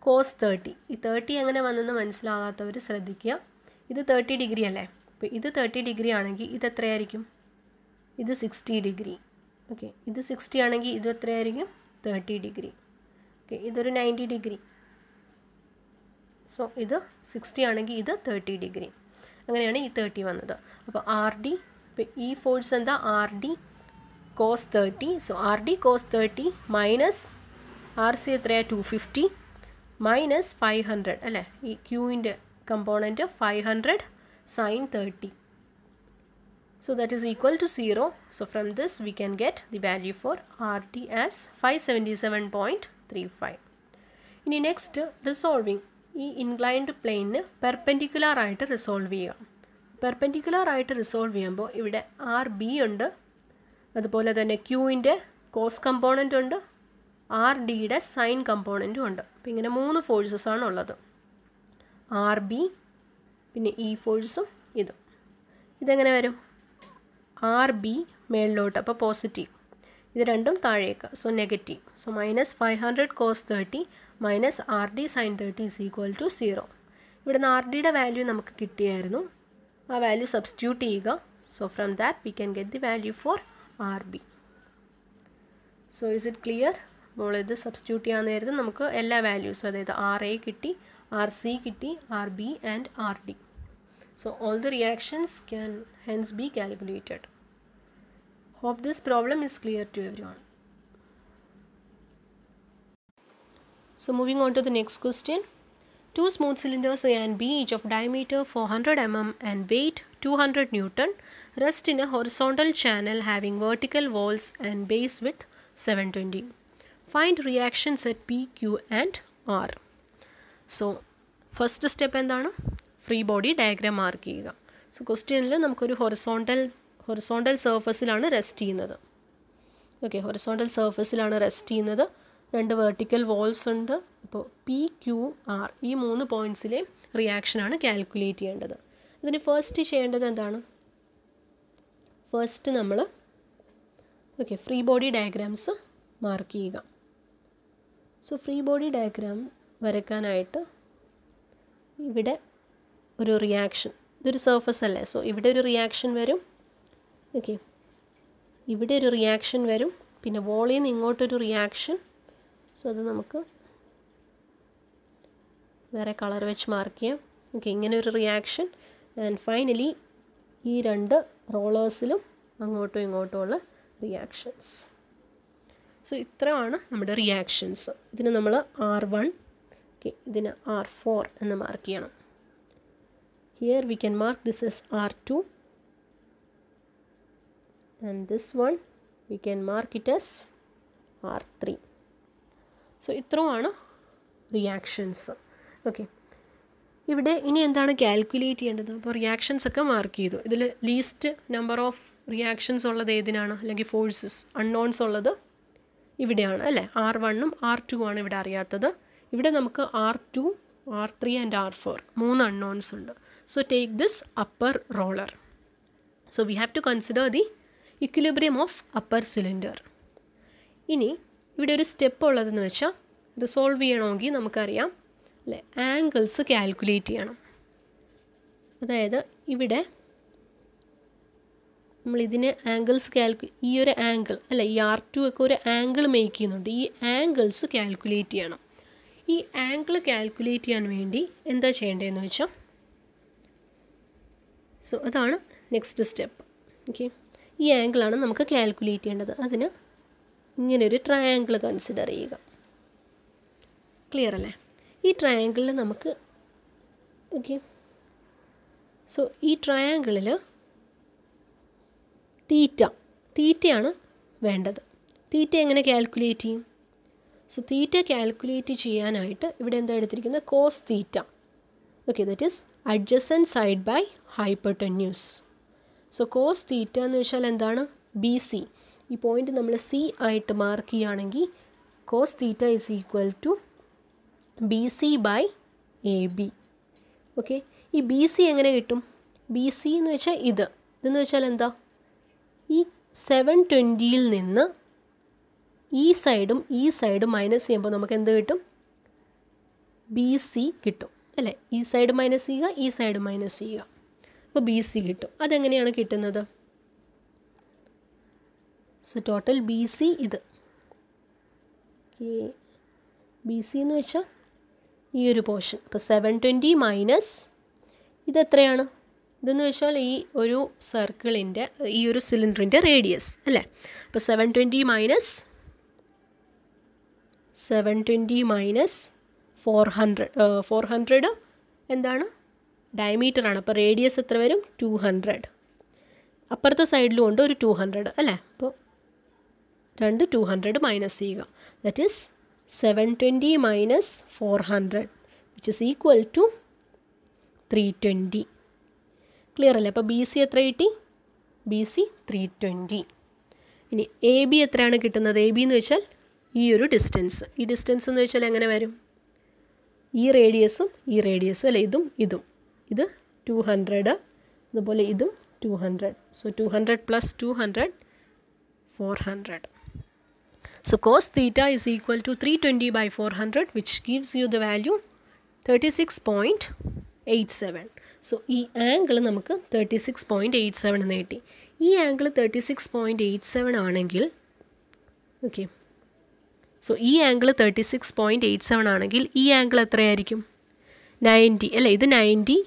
കോസ് തേർട്ടി ഈ തേർട്ടി എങ്ങനെ വന്നെന്ന് മനസ്സിലാകാത്തവർ ശ്രദ്ധിക്കുക ഇത് തേർട്ടി ഡിഗ്രി അല്ലേ അപ്പോൾ ഇത് തേർട്ടി ഡിഗ്രി ആണെങ്കിൽ ഇത് എത്രയായിരിക്കും ഇത് സിക്സ്റ്റി ഡിഗ്രി ഓക്കെ ഇത് സിക്സ്റ്റി ആണെങ്കിൽ ഇത് എത്രയായിരിക്കും തേർട്ടി ഡിഗ്രി ഓക്കെ ഇതൊരു നയൻറ്റി ഡിഗ്രി സോ ഇത് സിക്സ്റ്റി ആണെങ്കിൽ ഇത് തേർട്ടി ഡിഗ്രി അങ്ങനെയാണ് ഈ തേർട്ടി വന്നത് അപ്പോൾ ആർ ഡി ഈ ഫോഴ്സ് എന്താ R D cos thirty so R D cos thirty minus R C എത്രയാണ് two fifty minus five hundred അല്ലേ ഈ ക്യൂവിൻ്റെ component five hundred sine thirty so is equal to zero so from this we can get the value for R get as five seventy seven point three five ഇനി next resolving ഈ inclined പ്ലെയിനിന് perpendicular ആയിട്ട് resolve ചെയ്യുക perpendicular ആയിട്ട് resolve ചെയ്യുമ്പോൾ ഇവിടെ R B ഉണ്ട് അതുപോലെ തന്നെ ക്യൂവിൻ്റെ കോസ് കമ്പോണൻ്റ് ഉണ്ട് ആർ ഡിയുടെ സൈൻ കമ്പോണൻറ്റും ഉണ്ട് അപ്പം ഇങ്ങനെ മൂന്ന് ഫോഴ്സസ് ആണ് ഉള്ളത് ആർ ബി പിന്നെ ഈ e ഫോഴ്സും ഇതും ഇതെങ്ങനെ വരും ആർ ബി മേളിലോട്ട് അപ്പോൾ പോസിറ്റീവ് ഇത് രണ്ടും താഴേക്ക് so negative so minus five hundred cos thirty minus R D sine thirty is equal to zero ഇവിടെ നിന്ന് ആർ ഡിയുടെ വാല്യൂ നമുക്ക് കിട്ടിയായിരുന്നു ആ വാല്യൂ സബ്സ്റ്റിറ്റ്യൂട്ട് ചെയ്യുക so from that we can get the value for R B so is it clear അപ്പോൾ ഇത് substitute ചെയ്യാൻ നേരത്ത് നമുക്ക് എല്ലാ വാല്യൂസും അതായത് ആർ എ കിട്ടി ആർ സി കിട്ടി R B and R D so all the reactions can hence be calculated hope this problem is clear to everyone So moving on to the next question. Two smooth cylinders A and B each of diameter 400 mm and weight 200 Newton rest in a horizontal channel having vertical walls and base width 720. Find reactions at P, Q and R. So first step എന്താണ് free body diagram mark ചെയ്യുക so ക്വസ്റ്റ്യനിൽ നമുക്കൊരു horizontal horizontal സർഫസിലാണ് rest ചെയ്യുന്നത് okay surface. സർഫസിലാണ് rest ചെയ്യുന്നത് രണ്ട് vertical walls ഉണ്ട് അപ്പോൾ പി ക്യു ആർ ഈ മൂന്ന് റിയാക്ഷൻ റിയാക്ഷനാണ് കാൽക്കുലേറ്റ് ചെയ്യേണ്ടത് ഇതിന് ഫസ്റ്റ് ചെയ്യേണ്ടത് എന്താണ് ഫസ്റ്റ് നമ്മൾ okay free body diagrams mark ചെയ്യുക സോ ഫ്രീ ബോഡി ഡയഗ്രാം വരയ്ക്കാനായിട്ട് ഇവിടെ ഒരു റിയാക്ഷൻ ഇതൊരു സർഫസ് അല്ലേ സോ ഇവിടെ ഒരു റിയാക്ഷൻ വരും ഓക്കെ ഇവിടെ ഒരു റിയാക്ഷൻ വരും പിന്നെ വോളിയിൽ നിന്ന് ഇങ്ങോട്ടൊരു റിയാക്ഷൻ സോ അത് നമുക്ക് വേറെ കളർ വെച്ച് മാർക്ക് ചെയ്യാം ഓക്കെ ഇങ്ങനെ ഒരു റിയാക്ഷൻ ആൻഡ് ഫൈനലി ഈ രണ്ട് റോളേഴ്സിലും അങ്ങോട്ടും ഇങ്ങോട്ടുമുള്ള റിയാക്ഷൻസ് സോ ഇത്രയാണ് നമ്മുടെ റിയാക്ഷൻസ് ഇതിന് നമ്മൾ ആർ വൺ ഓക്കെ ഇതിന് ആർ ഫോർ എന്ന് മാർക്ക് ചെയ്യണം here we can mark this is R two and this one we can mark it as R three so ഇത്രയുമാണ് റിയാക്ഷൻസ് ഓക്കെ ഇവിടെ ഇനി എന്താണ് കാൽക്കുലേറ്റ് ചെയ്യേണ്ടത് അപ്പോൾ റിയാക്ഷൻസ് ഒക്കെ മാർക്ക് ചെയ്തു ഇതിൽ ലീസ്റ്റ് നമ്പർ ഓഫ് റിയാക്ഷൻസ് ഉള്ളത് ഏതിനാണ് അല്ലെങ്കിൽ ഫോഴ്സസ് അൺനോൺസ് ഉള്ളത് ഇവിടെയാണ് അല്ലേ ആർ വണ്ണും ആർ ടു ആണ് ഇവിടെ അറിയാത്തത് ഇവിടെ നമുക്ക് R two R three and R four മൂന്ന് അൺനോൺസ് ഉണ്ട് so take this upper roller so we have to consider the equilibrium of upper cylinder ഇനി ഇവിടെ ഒരു സ്റ്റെപ്പ് ഉള്ളതെന്ന് വെച്ചാൽ ഇത് സോൾവ് ചെയ്യണമെങ്കിൽ നമുക്കറിയാം അല്ലേ ആംഗിൾസ് കാൽക്കുലേറ്റ് ചെയ്യണം അതായത് ഇവിടെ നമ്മൾ ഇതിന് ആംഗിൾസ് കാൽക്കു ഈ ഒരു ആംഗിൾ അല്ല ഈ ആർ ടു ഒക്കെ ഒരു ആംഗിൾ മേക്ക് ചെയ്യുന്നുണ്ട് ഈ ആംഗിൾസ് കാൽക്കുലേറ്റ് ചെയ്യണം ഈ ആംഗിൾ കാൽക്കുലേറ്റ് ചെയ്യാൻ വേണ്ടി എന്താ ചെയ്യേണ്ടതെന്ന് വെച്ചാൽ സോ അതാണ് നെക്സ്റ്റ് സ്റ്റെപ്പ് ഓക്കെ ഈ ആംഗിളാണ് നമുക്ക് കാൽക്കുലേറ്റ് ചെയ്യേണ്ടത് അതിന് ഇങ്ങനെ ഒരു ട്രയാങ്കിൾ കൺസിഡർ ചെയ്യുക ക്ലിയർ അല്ലേ ഈ ട്രയാങ്കിളിൽ നമുക്ക് ഓക്കെ സോ ഈ ട്രയാങ്കിളിൽ തീറ്റ തീറ്റയാണ് വേണ്ടത് തീറ്റ എങ്ങനെ കാൽക്കുലേറ്റ് ചെയ്യും സോ തീറ്റ കാൽക്കുലേറ്റ് ചെയ്യാനായിട്ട് ഇവിടെ എന്താ എടുത്തിരിക്കുന്നത് cos theta okay that is adjacent side by hypotenuse so cos theta എന്ന് വെച്ചാൽ എന്താണ് ബി സി ഈ പോയിൻ്റ് നമ്മൾ സി ആയിട്ട് മാർക്ക് ചെയ്യുകയാണെങ്കിൽ cos theta is equal to B C by A B okay ഈ ബി സി എങ്ങനെ കിട്ടും ബി സി എന്ന് വെച്ചാൽ ഇത് ഇതെന്ന് വെച്ചാൽ എന്താ ഈ സെവൻ ട്വൻറ്റിയിൽ നിന്ന് ഈ സൈഡും ഈ സൈഡും മൈനസ് ചെയ്യുമ്പോൾ നമുക്ക് എന്ത് കിട്ടും ബി സി കിട്ടും അല്ലേ ഈ സൈഡ് മൈനസ് ചെയ്യുക ഈ സൈഡ് മൈനസ് ചെയ്യുക അപ്പോൾ ബി സി കിട്ടും അതെങ്ങനെയാണ് കിട്ടുന്നത് സോ ടോട്ടൽ ബി സി ഇത് ബി സി എന്ന് വെച്ചാൽ ഈ ഒരു പോർഷൻ അപ്പോൾ സെവൻ ട്വൻറ്റി മൈനസ് ഇതെത്രയാണ് ഇതെന്ന് വെച്ചാൽ ഈ ഒരു സർക്കിളിൻ്റെ ഈ ഒരു സിലിണ്ടറിൻ്റെ റേഡിയസ് അല്ലേ അപ്പോൾ seven twenty minus seven twenty minus four hundred four hundred എന്താണ് ഡയമീറ്ററാണ് അപ്പോൾ റേഡിയസ് എത്ര വരും ടു ഹൺഡ്രഡ് അപ്പുറത്തെ സൈഡിലും ഉണ്ട് ഒരു ടു ഹൺഡ്രഡ് അല്ലേ അപ്പോൾ രണ്ട് ടു ഹൺഡ്രഡ് മൈനസ് ചെയ്യുക that is seven twenty minus four hundred which is equal to three twenty clear അല്ലേ അപ്പോൾ ബി സി എത്ര കിട്ടി ബി സി ത്രീ ട്വൻറ്റി ഇനി എ ബി എത്രയാണ് കിട്ടുന്നത് എ ബി എന്ന് വെച്ചാൽ ഈ ഒരു ഡിസ്റ്റൻസ് ഈ ഡിസ്റ്റൻസ് എന്ന് വെച്ചാൽ എങ്ങനെ വരും ഈ റേഡിയസും ഈ റേഡിയസും അല്ല ഇതും ഇതും ഇത് ടു ഹൺഡ്രഡ് അതുപോലെ ഇതും two hundred so two hundred plus two hundred four hundred So cos theta is equal to 320 by 400 which gives you the value 36.87. So ഈ ആംഗിൾ നമുക്ക് thirty six point eight seven എന്ന് കിട്ടി ഈ angle thirty six point eight seven ആണെങ്കിൽ okay so ഈ angle thirty six point eight seven ആണെങ്കിൽ ഈ angle എത്രയായിരിക്കും നയൻറ്റി അല്ലേ ഇത് നയൻറ്റി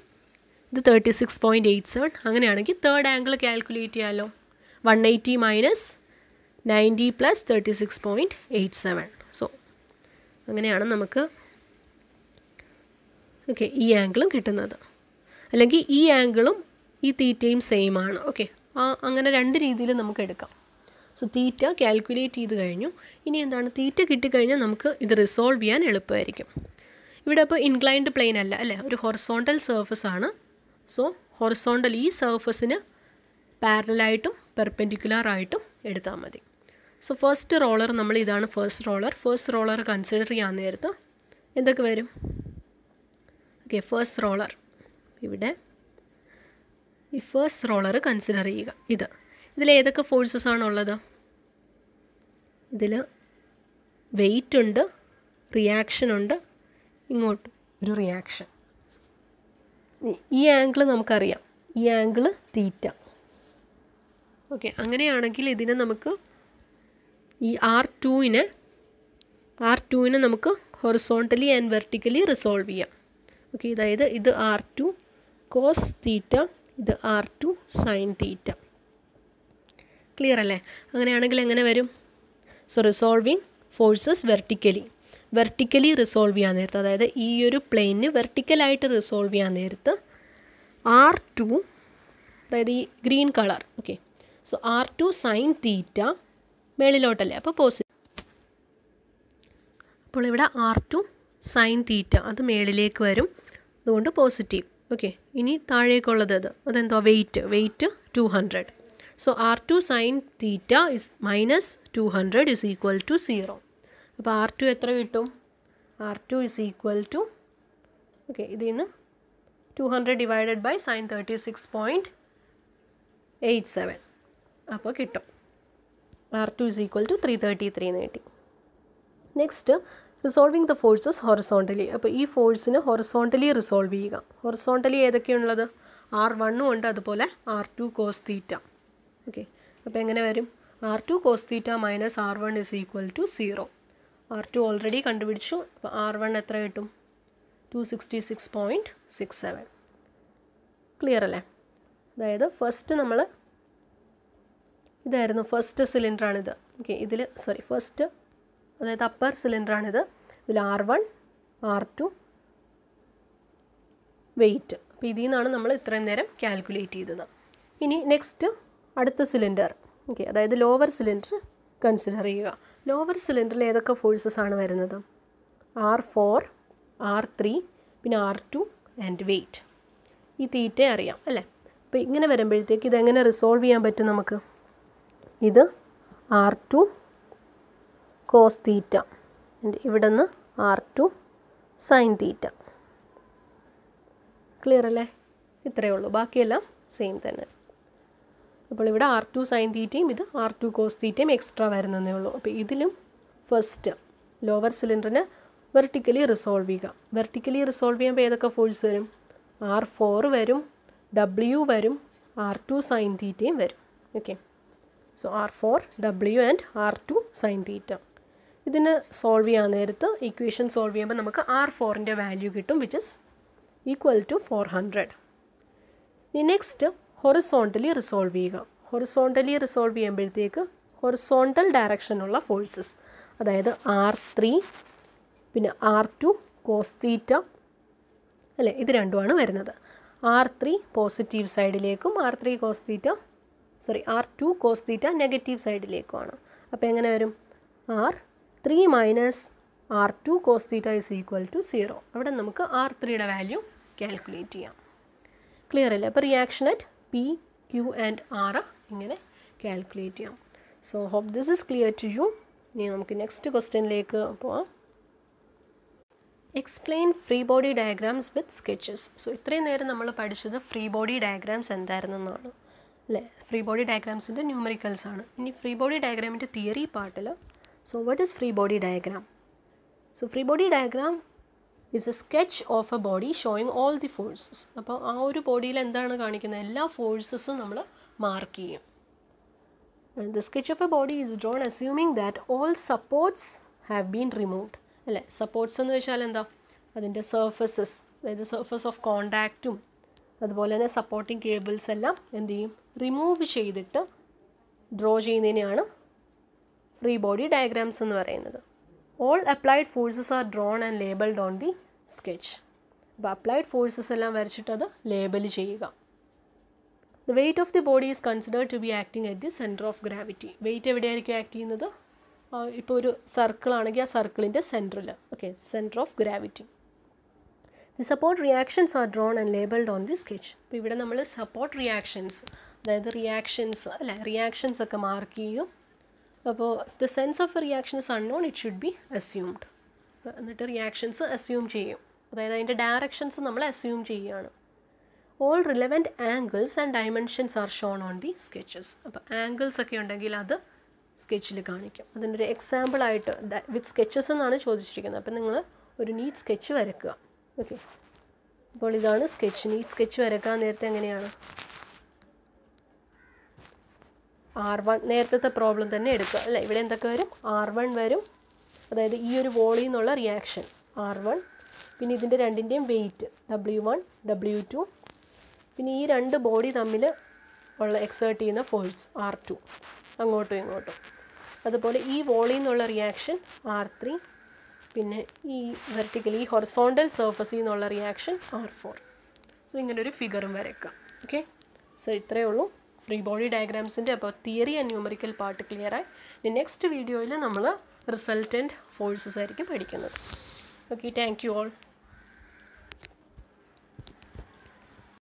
ഇത് thirty six point eight seven അങ്ങനെയാണെങ്കിൽ തേർഡ് ആംഗിൾ കാൽക്കുലേറ്റ് ചെയ്യാമല്ലോ one eighty minus ninety plus thirty six point eight seven so അങ്ങനെയാണ് നമുക്ക് ഓക്കെ ഈ ആംഗിളും കിട്ടുന്നത് അല്ലെങ്കിൽ ഈ ആംഗിളും ഈ തീറ്റയും സെയിം ആണ് ഓക്കെ ആ അങ്ങനെ രണ്ട് രീതിയിൽ നമുക്ക് എടുക്കാം സോ തീറ്റ കാൽക്കുലേറ്റ് ചെയ്ത് കഴിഞ്ഞു ഇനി എന്താണ് തീറ്റ കിട്ടിക്കഴിഞ്ഞാൽ നമുക്ക് ഇത് റിസോൾവ് ചെയ്യാൻ എളുപ്പമായിരിക്കും ഇവിടെ അപ്പോൾ ഇൻക്ലൈൻഡ് പ്ലെയിൻ അല്ല അല്ലേ ഒരു ഹൊറസോണ്ടൽ സർഫസ് ആണ് സോ ഹൊറസോണ്ടൽ ഈ സർഫസിന് പാരലായിട്ടും പെർപെൻഡിക്കുലർ ആയിട്ടും എടുത്താൽ മതി സോ ഫസ്റ്റ് റോളർ നമ്മൾ ഇതാണ് first roller first roller consider ചെയ്യാൻ നേരത്ത് എന്തൊക്കെ വരും ഓക്കെ ഫസ്റ്റ് റോളർ ഇവിടെ ഈ ഫസ്റ്റ് റോളർ കൺസിഡർ ചെയ്യുക ഇത് ഇതിൽ ഏതൊക്കെ ഫോഴ്സസ് ആണുള്ളത് ഇതിൽ വെയിറ്റ് ഉണ്ട് റിയാക്ഷൻ ഉണ്ട് ഇങ്ങോട്ട് ഒരു റിയാക്ഷൻ ഈ ആംഗിൾ നമുക്കറിയാം ഈ ആംഗിൾ തീറ്റ ഓക്കെ അങ്ങനെയാണെങ്കിൽ ഇതിനെ നമുക്ക് ഈ ആർ ടുവിന് ആർ ടുവിന് നമുക്ക് ഹൊറിസോണ്ടലി ആൻഡ് വെർട്ടിക്കലി റിസോൾവ് ചെയ്യാം ഓക്കെ അതായത് ഇത് ആർ ടു കോസ് തീറ്റ ഇത് R two sine theta clear അല്ലേ അങ്ങനെയാണെങ്കിൽ എങ്ങനെ വരും so resolving forces vertically vertically resolve ചെയ്യാൻ നേരത്ത് അതായത് ഈ ഒരു പ്ലെയിനിന് വെർട്ടിക്കലായിട്ട് റിസോൾവ് ചെയ്യാൻ നേരത്ത് ആർ ടു അതായത് ഈ green colour okay so R two sine theta മേളിലോട്ടല്ലേ അപ്പോൾ പോസിറ്റീവ് അപ്പോൾ ഇവിടെ ആർ ടു സൈൻ തീറ്റ അത് മേളിലേക്ക് വരും അതുകൊണ്ട് പോസിറ്റീവ് ഓക്കെ ഇനി താഴേക്കുള്ളത് അത് അതെന്തോ weight weight two hundred so R two sine theta is minus two hundred is equal to zero അപ്പോൾ ആർ ടു എത്ര കിട്ടും R two is equal to okay ഇതിൽ നിന്ന് two hundred divided by sine thirty six point eight seven അപ്പോൾ കിട്ടും R two is equal to three thirty ത്രീന്ന് കിട്ടി next resolving the forces horizontally അപ്പോൾ ഈ ഫോഴ്സിന് ഹൊറസോണ്ടലി റിസോൾവ് ചെയ്യുക ഹൊറസോണ്ടലി ഏതൊക്കെയാണുള്ളത് ആർ വണ്ണും ഉണ്ട് അതുപോലെ R two cos theta okay അപ്പോൾ എങ്ങനെ വരും R two cos theta minus R one is equal to zero R two already കണ്ടുപിടിച്ചു അപ്പോൾ ആർ വൺ എത്ര കിട്ടും two sixty six point six seven clear അല്ലേ അതായത് ഫസ്റ്റ് നമ്മൾ ഇതായിരുന്നു ഫസ്റ്റ് സിലിണ്ടറാണിത് ഓക്കെ ഇതിൽ സോറി ഫസ്റ്റ് അതായത് അപ്പർ സിലിണ്ടറാണിത് ഇതിൽ R one R two weight അപ്പോൾ ഇതിൽ നിന്നാണ് നമ്മൾ ഇത്രയും നേരം കാൽക്കുലേറ്റ് ചെയ്തത് ഇനി നെക്സ്റ്റ് അടുത്ത സിലിണ്ടർ ഓക്കെ അതായത് ലോവർ സിലിണ്ടർ കൺസിഡർ ചെയ്യുക ലോവർ സിലിണ്ടറിൽ ഏതൊക്കെ ഫോഴ്സസ് ആണ് വരുന്നത് ആർ ഫോർ ആർ ത്രീ പിന്നെ ആർ ടു ആൻഡ് വെയിറ്റ് ഈ തീറ്റ അറിയാം അല്ലേ അപ്പോൾ ഇങ്ങനെ വരുമ്പോഴത്തേക്ക് ഇതെങ്ങനെ റിസോൾവ് ചെയ്യാൻ പറ്റും നമുക്ക് ഇത് ആർ ടു കോസ് തീറ്റ ഇവിടെ നിന്ന് R two sine theta clear അല്ലേ ഇത്രയേ ഉള്ളൂ ബാക്കിയെല്ലാം സെയിം തന്നെ അപ്പോൾ ഇവിടെ ആർ ടു സൈൻ തീറ്റയും ഇത് ആർ ടു കോസ് തീറ്റയും എക്സ്ട്രാ വരുന്നതേ ഉള്ളൂ അപ്പോൾ ഇതിലും ഫസ്റ്റ് ലോവർ സിലിണ്ടറിനെ വെർട്ടിക്കലി റിസോൾവ് ചെയ്യുക വെർട്ടിക്കലി റിസോൾവ് ചെയ്യുമ്പോൾ ഏതൊക്കെ ഫോഴ്സ് വരും ആർ ഫോർ വരും ഡബ്ല്യു വരും ആർ ടു സൈൻ തീറ്റയും വരും okay so R four W and R two sine theta ഇതിന് സോൾവ് ചെയ്യാൻ നേരത്ത് ഇക്വേഷൻ സോൾവ് ചെയ്യുമ്പോൾ നമുക്ക് ആർ ഫോറിൻ്റെ വാല്യൂ കിട്ടും which is equal to four hundred ഇനി നെക്സ്റ്റ് ഹൊറിസോണ്ടലി റിസോൾവ് ചെയ്യുക ഹൊറിസോണ്ടലി റിസോൾവ് ചെയ്യുമ്പോഴത്തേക്ക് ഹൊറിസോണ്ടൽ ഡയറക്ഷനുള്ള ഫോഴ്സസ് അതായത് ആർ ത്രീ പിന്നെ ആർ ടു കോസ്തീറ്റ അല്ലേ ഇത് രണ്ടുമാണ് വരുന്നത് ആർ ത്രീ പോസിറ്റീവ് സൈഡിലേക്കും R three cos theta sorry R two cos theta negative സൈഡിലേക്കുമാണ് അപ്പോൾ എങ്ങനെ വരും R three minus R two cos theta is equal to zero അവിടെ നമുക്ക് ആർ ത്രീയുടെ വാല്യൂ കാൽക്കുലേറ്റ് ചെയ്യാം ക്ലിയർ അല്ലേ അപ്പോൾ reaction at P Q and R ഇങ്ങനെ കാൽക്കുലേറ്റ് ചെയ്യാം so hope this is clear to you ഇനി നമുക്ക് നെക്സ്റ്റ് ക്വസ്റ്റ്യനിലേക്ക് പോവാം explain free body diagrams with sketches so ഇത്രയും നേരം നമ്മൾ പഠിച്ചത് ഫ്രീ ബോഡി ഡയഗ്രാംസ് എന്നാണ് അല്ലേ ഫ്രീ ബോഡി ഡയഗ്രാംസിൻ്റെ ന്യൂമറിക്കൽസ് ആണ് ഇനി ഫ്രീ ബോഡി ഡയഗ്രാമിൻ്റെ തിയറി പാർട്ടിൽ so what is free body diagram so free body diagram is a sketch of a body showing all the forces അപ്പോൾ ആ ഒരു ബോഡിയിൽ എന്താണ് കാണിക്കുന്നത് എല്ലാ ഫോഴ്സസും നമ്മൾ മാർക്ക് ചെയ്യും the sketch of a body is drawn assuming that all supports have been removed അല്ലേ സപ്പോർട്ട്സ് എന്ന് വെച്ചാൽ എന്താ അതിൻ്റെ സർഫസസ് അതായത് സർഫസ് ഓഫ് കോണ്ടാക്റ്റും അതുപോലെ തന്നെ സപ്പോർട്ടിങ് കേബിൾസ് എല്ലാം എന്ത് ചെയ്യും റിമൂവ് ചെയ്തിട്ട് ഡ്രോ ചെയ്യുന്നതിനെയാണ് ഫ്രീ ബോഡി ഡയഗ്രാംസ് എന്ന് പറയുന്നത് all applied forces are drawn and labelled on the sketch അപ്പോൾ അപ്ലൈഡ് ഫോഴ്സസ് എല്ലാം വരച്ചിട്ട് അത് ലേബൽ ചെയ്യുക the weight of the body is considered to be acting at the centre of gravity weight എവിടെയായിരിക്കും act ചെയ്യുന്നത് ഇപ്പോൾ ഒരു സർക്കിളാണെങ്കിൽ ആ സർക്കിളിൻ്റെ സെൻറ്ററിൽ okay centre of gravity the support reactions are drawn and labelled on the sketch അപ്പോൾ ഇവിടെ നമ്മൾ സപ്പോർട്ട് റിയാക്ഷൻസ് അതായത് റിയാക്ഷൻസ് അല്ലെ റിയാക്ഷൻസ് ഒക്കെ മാർക്ക് ചെയ്യും അപ്പോൾ the sense of reaction is unknown it should be assumed എന്നിട്ട് റിയാക്ഷൻസ് അസ്യൂം ചെയ്യും അതായത് അതിൻ്റെ ഡയറക്ഷൻസ് നമ്മൾ അസ്യൂം ചെയ്യുകയാണ് all relevant angles and dimensions are shown on the sketches അപ്പോൾ ആംഗിൾസ് ഒക്കെ ഉണ്ടെങ്കിൽ അത് സ്കെച്ചിൽ കാണിക്കും അതിനൊരു എക്സാമ്പിളായിട്ട് വിത്ത് സ്കെച്ചസ് എന്നാണ് ചോദിച്ചിരിക്കുന്നത് അപ്പം നിങ്ങൾ ഒരു നീറ്റ് സ്കെച്ച് വരക്കുക ഓക്കെ അപ്പോൾ ഇതാണ് സ്കെച്ച് നീറ്റ് സ്കെച്ച് വരക്കാൻ നേരത്തെ എങ്ങനെയാണ് ആർ വൺ നേരത്തെ പ്രോബ്ലം തന്നെ എടുക്കുക അല്ലേ ഇവിടെ എന്തൊക്കെ വരും ആർ വൺ വരും അതായത് ഈ ഒരു വോളിൽ നിന്നുള്ള റിയാക്ഷൻ ആർ വൺ പിന്നെ ഇതിൻ്റെ രണ്ടിൻ്റെയും weight W one W two പിന്നെ ഈ രണ്ട് ബോഡി തമ്മിൽ ഉള്ള എക്സേർട്ട് ചെയ്യുന്ന ഫോഴ്സ് ആർ ടു അങ്ങോട്ടും ഇങ്ങോട്ടും അതുപോലെ ഈ വോളിൽ നിന്നുള്ള റിയാക്ഷൻ ആർ ത്രീ പിന്നെ ഈ വെർട്ടിക്കൽ ഈ ഹൊറസോണ്ടൽ സർഫസിൽ നിന്നുള്ള റിയാക്ഷൻ ആർ ഫോർ സോ ഇങ്ങനൊരു ഫിഗറും വരയ്ക്കാം ഓക്കെ സോ ഇത്രയേ ഉള്ളൂ ഫ്രീ ബോഡി ഡയഗ്രാംസിൻ്റെ അപ്പോൾ തിയറി ആൻഡ് ന്യൂമറിക്കൽ പാർട്ട് ക്ലിയറായി ഇനി നെക്സ്റ്റ് വീഡിയോയിൽ നമ്മൾ റിസൾട്ടൻറ്റ് ഫോഴ്സസ് ആയിരിക്കും പഠിക്കുന്നത് ഓക്കെ താങ്ക് യു ഓൾ